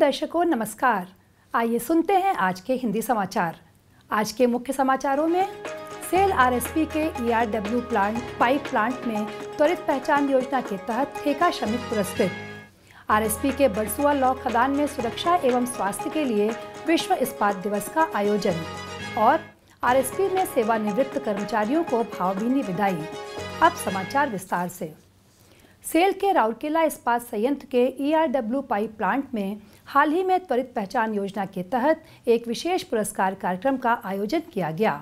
दर्शकों नमस्कार आइए सुनते हैं आज के हिंदी समाचार आज के मुख्य समाचारों में सेल आरएसपी के ERW e plant pipe plant में त्वरित पहचान योजना के तहत ठेका श्रमिक पुरस्कृत आरएसपी के बरसुआ लॉ खदान में सुरक्षा एवं स्वास्थ्य के लिए विश्व इस्पात दिवस का आयोजन और आरएसपी में सेवानिवृत्त कर्मचारियों को भावभीनी विदाई अब समाचार विस्तार से सेल के राउरकेला इस्पात संयंत्र के ईआरडब्ल्यू e पाइप प्लांट में हाल ही में त्वरित पहचान योजना के तहत एक विशेष पुरस्कार कार्यक्रम का आयोजन किया गया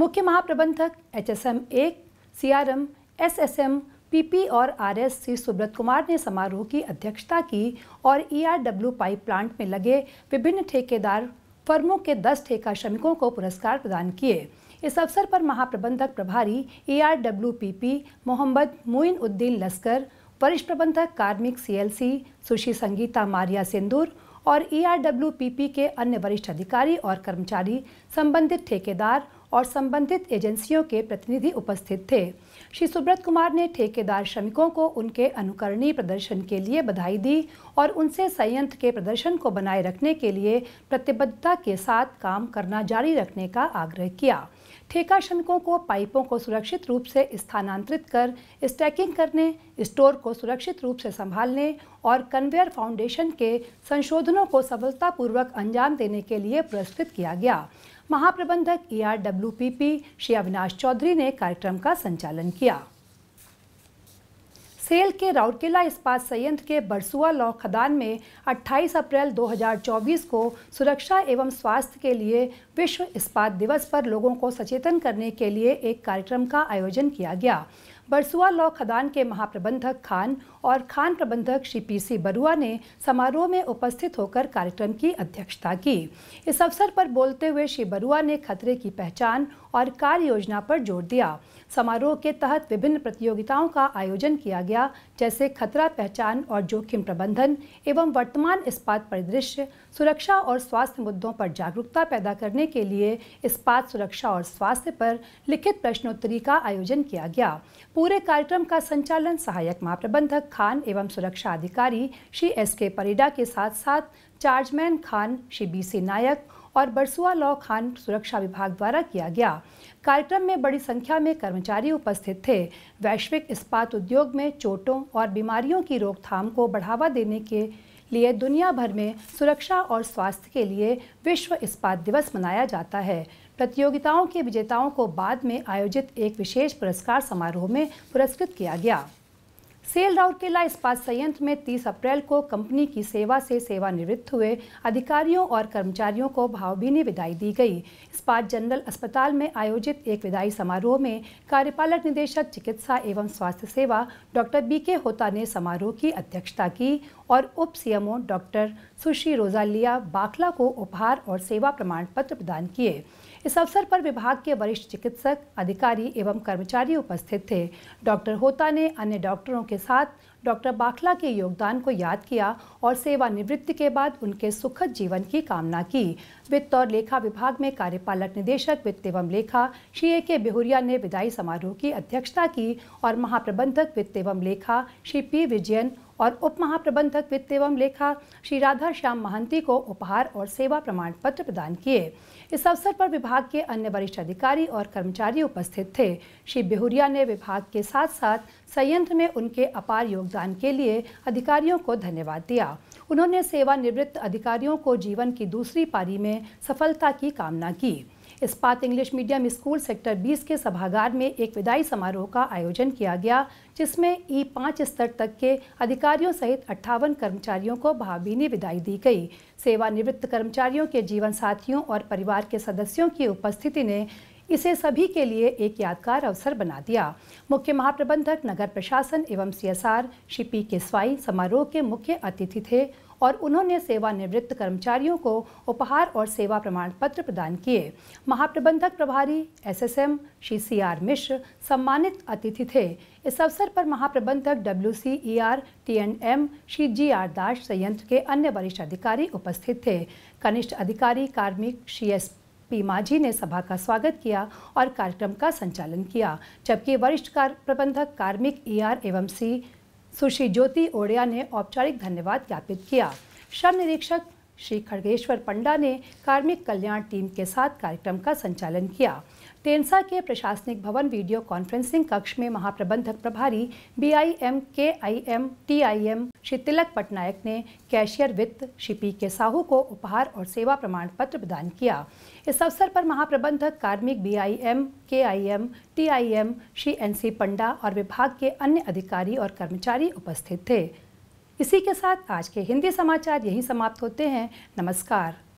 मुख्य महाप्रबंधक एच एस एम एक C R M S S M P P और R S C Subrata Kumar ने समारोह की अध्यक्षता की और डब्ल्यू पाइप प्लांट में लगे विभिन्न ठेकेदार फर्मों के दस ठेका श्रमिकों को पुरस्कार प्रदान किए इस अवसर पर महाप्रबंधक प्रभारी R P P Mohammad Muin Uddin Laskar वरिष्ठ प्रबंधक कार्मिक सी एल सी सुशी संगीता मारिया सिंदूर और ईआरडब्ल्यूपीपी e के अन्य वरिष्ठ अधिकारी और कर्मचारी संबंधित ठेकेदार और संबंधित एजेंसियों के प्रतिनिधि उपस्थित थे श्री सुब्रत कुमार ने ठेकेदार श्रमिकों को उनके अनुकरणीय प्रदर्शन के लिए बधाई दी और उनसे संयंत्र के प्रदर्शन को बनाए रखने के लिए प्रतिबद्धता के साथ काम करना जारी रखने का आग्रह किया ठेका श्रमिकों को पाइपों को सुरक्षित रूप से स्थानांतरित कर स्टैकिंग करने स्टोर को सुरक्षित रूप से संभालने और कन्वेयर फाउंडेशन के संशोधनों को सफलतापूर्वक अंजाम देने के लिए पुरस्कृत किया गया महाप्रबंधक E R W P P Shri Avinash Chaudhary ने कार्यक्रम का संचालन किया सेल के राउरकेला इस्पात संयंत्र के बरसुआ लौ खदान में 28 अप्रैल 2024 को सुरक्षा एवं स्वास्थ्य के लिए विश्व इस्पात दिवस पर लोगों को सचेतन करने के लिए एक कार्यक्रम का आयोजन किया गया बरसुआ लौ खदान के महाप्रबंधक खान और खान प्रबंधक श्री पी सी बरुआ ने समारोह में उपस्थित होकर कार्यक्रम की अध्यक्षता की इस अवसर पर बोलते हुए श्री बरुआ ने खतरे की पहचान और कार्य योजना पर जोर दिया समारोह के तहत विभिन्न प्रतियोगिताओं का आयोजन किया गया जैसे खतरा पहचान और जोखिम प्रबंधन एवं वर्तमान इस्पात परिदृश्य सुरक्षा और स्वास्थ्य मुद्दों पर जागरूकता पैदा करने के लिए इस्पात सुरक्षा और स्वास्थ्य पर लिखित प्रश्नोत्तरी का आयोजन किया गया पूरे कार्यक्रम का संचालन सहायक महाप्रबंधक खान एवं सुरक्षा अधिकारी श्री एस के परिडा के साथ साथ चार्जमैन खान श्री बी सी नायक और बरसुआ लॉ खान सुरक्षा विभाग द्वारा किया गया कार्यक्रम में बड़ी संख्या में कर्मचारी उपस्थित थे वैश्विक इस्पात उद्योग में चोटों और बीमारियों की रोकथाम को बढ़ावा देने के लिए दुनिया भर में सुरक्षा और स्वास्थ्य के लिए विश्व इस्पात दिवस मनाया जाता है प्रतियोगिताओं के विजेताओं को बाद में आयोजित एक विशेष पुरस्कार समारोह में पुरस्कृत किया गया राउर किला इस्पात संयंत्र में 30 अप्रैल को कंपनी की सेवा से सेवानिवृत्त हुए अधिकारियों और कर्मचारियों को भावभीनी विदाई दी गई इस्पात जनरल अस्पताल में आयोजित एक विदाई समारोह में कार्यपालक निदेशक चिकित्सा एवं स्वास्थ्य सेवा डॉक्टर बी के होता ने समारोह की अध्यक्षता की और उप सीएमओ डॉक्टर सुशी रोजालिया बाखला को उपहार और सेवा प्रमाण पत्र प्रदान किए इस अवसर पर विभाग के वरिष्ठ चिकित्सक अधिकारी एवं कर्मचारी उपस्थित थे डॉक्टर होता ने अन्य डॉक्टरों के साथ डॉक्टर बाखला के योगदान को याद किया और सेवानिवृत्ति के बाद उनके सुखद जीवन की कामना की वित्त और लेखा विभाग में कार्यपालक निदेशक वित्त एवं लेखा श्री ए के बेहुरिया ने विदाई समारोह की अध्यक्षता की और महाप्रबंधक वित्त एवं लेखा श्री पी विजयन और उप महाप्रबंधक वित्त एवं लेखा श्री राधा श्याम महंती को उपहार और सेवा प्रमाण पत्र प्रदान किए इस अवसर पर विभाग के अन्य वरिष्ठ अधिकारी और कर्मचारी उपस्थित थे श्री बिहुरिया ने विभाग के साथ साथ संयंत्र में उनके अपार योगदान के लिए अधिकारियों को धन्यवाद दिया उन्होंने सेवानिवृत्त अधिकारियों को जीवन की दूसरी पारी में सफलता की कामना की इस्पात इंग्लिश मीडियम स्कूल सेक्टर 20 के सभागार में एक विदाई समारोह का आयोजन किया गया जिसमें ई पाँच स्तर तक के अधिकारियों सहित अट्ठावन कर्मचारियों को भावभीनी विदाई दी गई सेवानिवृत्त कर्मचारियों के जीवन साथियों और परिवार के सदस्यों की उपस्थिति ने इसे सभी के लिए एक यादगार अवसर बना दिया मुख्य महाप्रबंधक नगर प्रशासन एवं सीएसआर श्री पी के स्वाई समारोह के मुख्य अतिथि थे और उन्होंने सेवानिवृत्त कर्मचारियों को उपहार और सेवा प्रमाण पत्र प्रदान किए महाप्रबंधक प्रभारी SSM Shri C R Mishra सम्मानित अतिथि थे इस अवसर पर महाप्रबंधक W C E R T N M Shri G R Das संयंत्र के अन्य वरिष्ठ अधिकारी उपस्थित थे कनिष्ठ अधिकारी कार्मिक श्री एस पी माझी ने सभा का स्वागत किया और कार्यक्रम का संचालन किया जबकि वरिष्ठ कार प्रबंधक कार्मिक ई आर एवं सी सुश्री ज्योति ओड़िया ने औपचारिक धन्यवाद ज्ञापित किया श्रम निरीक्षक श्री खड़गेश्वर पंडा ने कार्मिक कल्याण टीम के साथ कार्यक्रम का संचालन किया टेनसा के प्रशासनिक भवन वीडियो कॉन्फ्रेंसिंग कक्ष में महाप्रबंधक प्रभारी B I M K I M T I M Shri Tilak Patnaik ने कैशियर वित्त श्री पी के साहू को उपहार और सेवा प्रमाण पत्र प्रदान किया इस अवसर पर महाप्रबंधक कार्मिक B I M K I M T I M Shri N C Panda और विभाग के अन्य अधिकारी और कर्मचारी उपस्थित थे इसी के साथ आज के हिंदी समाचार यहीं समाप्त होते हैं नमस्कार